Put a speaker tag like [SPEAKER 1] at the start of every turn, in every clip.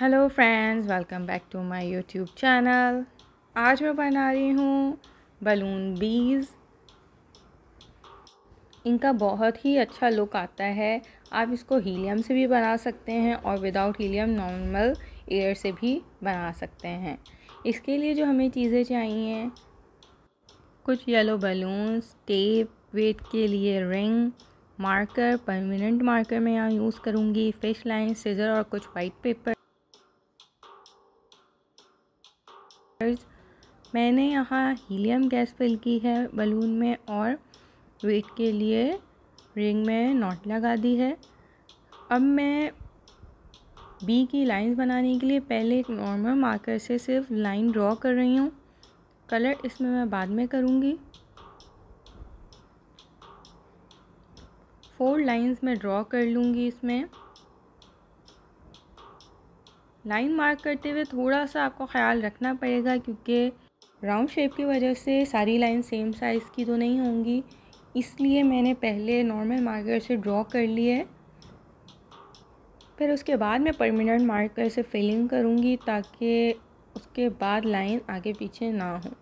[SPEAKER 1] Hello friends welcome back to my YouTube channel आज मैं बना रही हूँ बलून बीज इनका बहुत ही अच्छा लुक आता है आप इसको हीलियम से भी बना सकते हैं और विदाउट हीलियम नॉर्मल एयर से भी बना सकते हैं इसके लिए जो हमें चीज़ें चाहिए कुछ येलो बलून्स टेप वेट के लिए रिंग मार्कर परमानेंट मार्कर मैं यहाँ यूज़ करूँगी फिश लाइन सीज़र और कुछ वाइट पेपर मैंने यहाँ हीलियम गैस फिल की है बलून में और वेट के लिए रिंग में नॉट लगा दी है अब मैं बी की लाइंस बनाने के लिए पहले एक नॉर्मल मार्कर से सिर्फ लाइन ड्रॉ कर रही हूँ कलर इसमें मैं बाद में करूँगी फोर लाइंस मैं ड्रॉ कर लूँगी इसमें लाइन मार्क करते हुए थोड़ा सा आपको ख्याल रखना पड़ेगा क्योंकि राउंड शेप की वजह से सारी लाइन सेम साइज़ की तो नहीं होंगी इसलिए मैंने पहले नॉर्मल मार्कर से ड्रॉ कर ली है फिर उसके बाद मैं परमानेंट मार्कर से फिलिंग करूँगी ताकि उसके बाद लाइन आगे पीछे ना हो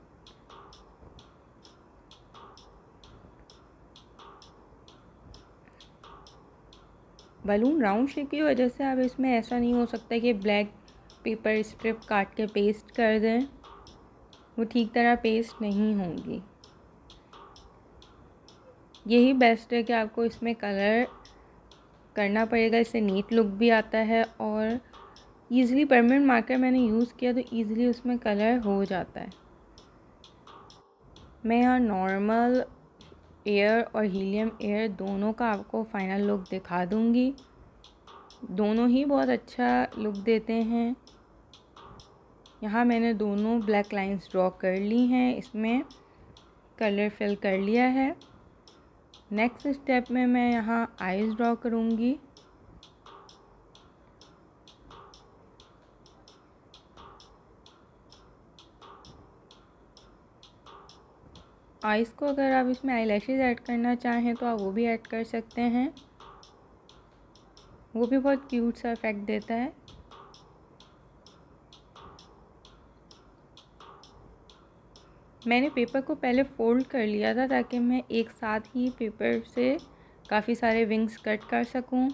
[SPEAKER 1] बलून राउंड शेप की वजह से अब इसमें ऐसा नहीं हो सकता कि ब्लैक पेपर स्ट्रिप काट के पेस्ट कर दें वो ठीक तरह पेस्ट नहीं होंगी यही बेस्ट है कि आपको इसमें कलर करना पड़ेगा इससे नीट लुक भी आता है और ईज़िली परमानेंट मार्कर मैंने यूज़ किया तो ईज़िली उसमें कलर हो जाता है मैं यहाँ नॉर्मल एयर और हीलियम एयर दोनों का आपको फाइनल लुक दिखा दूँगी दोनों ही बहुत अच्छा लुक देते हैं यहाँ मैंने दोनों ब्लैक लाइंस ड्रॉ कर ली हैं इसमें कलर फिल कर लिया है नेक्स्ट स्टेप में मैं यहाँ आइज़ ड्रॉ करूँगी आइज़ को अगर आप इसमें आई लैशेज़ ऐड करना चाहें तो आप वो भी ऐड कर सकते हैं वो भी बहुत क्यूट सा इफ़ेक्ट देता है मैंने पेपर को पहले फोल्ड कर लिया था ताकि मैं एक साथ ही पेपर से काफ़ी सारे विंग्स कट कर सकूं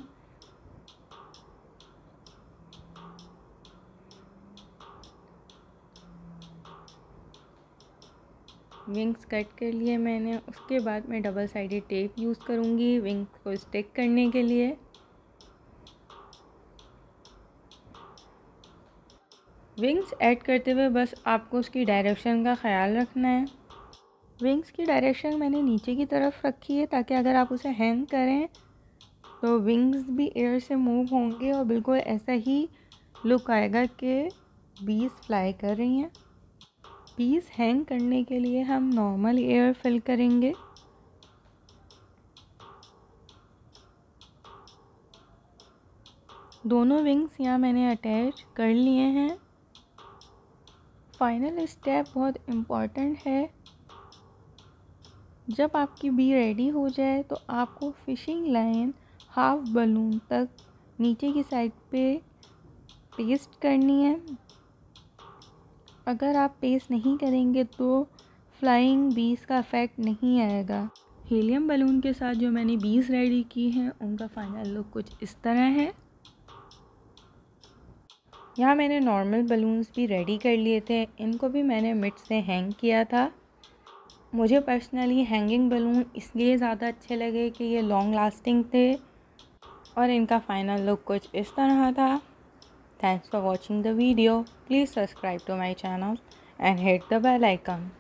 [SPEAKER 1] विंग्स कट कर लिए मैंने उसके बाद मैं डबल साइडेड टेप यूज़ करूँगी विंग्स को स्टिक करने के लिए विंग्स ऐड करते हुए बस आपको उसकी डायरेक्शन का ख्याल रखना है विंग्स की डायरेक्शन मैंने नीचे की तरफ रखी है ताकि अगर आप उसे हैंग करें तो विंग्स भी एयर से मूव होंगे और बिल्कुल ऐसा ही लुक आएगा कि बीस फ्लाई कर रही हैं पीस हैंग करने के लिए हम नॉर्मल एयर फिल करेंगे दोनों विंग्स यहाँ मैंने अटैच कर लिए हैं फाइनल स्टेप बहुत इम्पॉर्टेंट है जब आपकी बी रेडी हो जाए तो आपको फ़िशिंग लाइन हाफ बलून तक नीचे की साइड पे पेस्ट करनी है अगर आप पेस नहीं करेंगे तो फ्लाइंग बीस का इफ़ेक्ट नहीं आएगा हीलियम बलून के साथ जो मैंने बीस रेडी की हैं उनका फ़ाइनल लुक कुछ इस तरह है यहाँ मैंने नॉर्मल बलून्स भी रेडी कर लिए थे इनको भी मैंने मिट से हैंग किया था मुझे पर्सनली हैंगिंग बलून इसलिए ज़्यादा अच्छे लगे कि ये लॉन्ग लास्टिंग थे और इनका फ़ाइनल लुक कुछ इस तरह था Thanks for watching the video. Please subscribe to my channel and hit the bell icon.